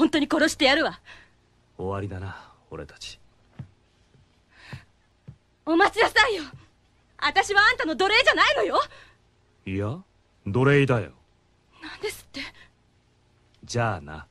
本当に殺してやるわ終わりだな俺たちお待ちなさいよ私はあんたの奴隷じゃないのよいや奴隷だよ何ですってじゃあな